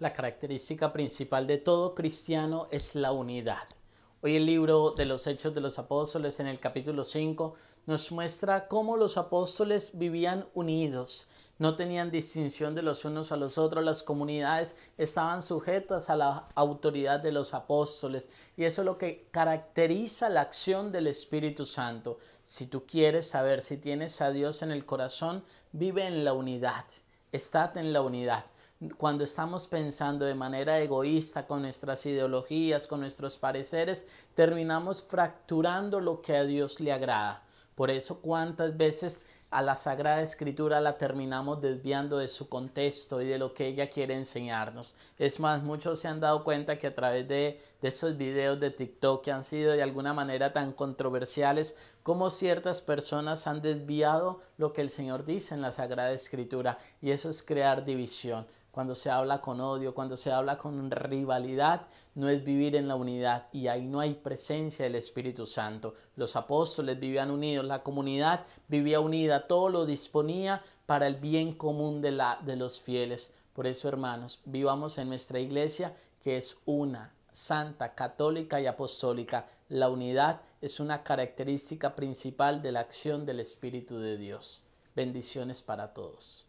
La característica principal de todo cristiano es la unidad. Hoy el libro de los Hechos de los Apóstoles en el capítulo 5 nos muestra cómo los apóstoles vivían unidos, no tenían distinción de los unos a los otros, las comunidades estaban sujetas a la autoridad de los apóstoles y eso es lo que caracteriza la acción del Espíritu Santo. Si tú quieres saber si tienes a Dios en el corazón, vive en la unidad, estad en la unidad cuando estamos pensando de manera egoísta con nuestras ideologías, con nuestros pareceres, terminamos fracturando lo que a Dios le agrada. Por eso cuántas veces a la Sagrada Escritura la terminamos desviando de su contexto y de lo que ella quiere enseñarnos. Es más, muchos se han dado cuenta que a través de, de esos videos de TikTok que han sido de alguna manera tan controversiales, como ciertas personas han desviado lo que el Señor dice en la Sagrada Escritura y eso es crear división cuando se habla con odio, cuando se habla con rivalidad, no es vivir en la unidad y ahí no hay presencia del Espíritu Santo. Los apóstoles vivían unidos, la comunidad vivía unida, todo lo disponía para el bien común de, la, de los fieles. Por eso, hermanos, vivamos en nuestra iglesia que es una, santa, católica y apostólica. La unidad es una característica principal de la acción del Espíritu de Dios. Bendiciones para todos.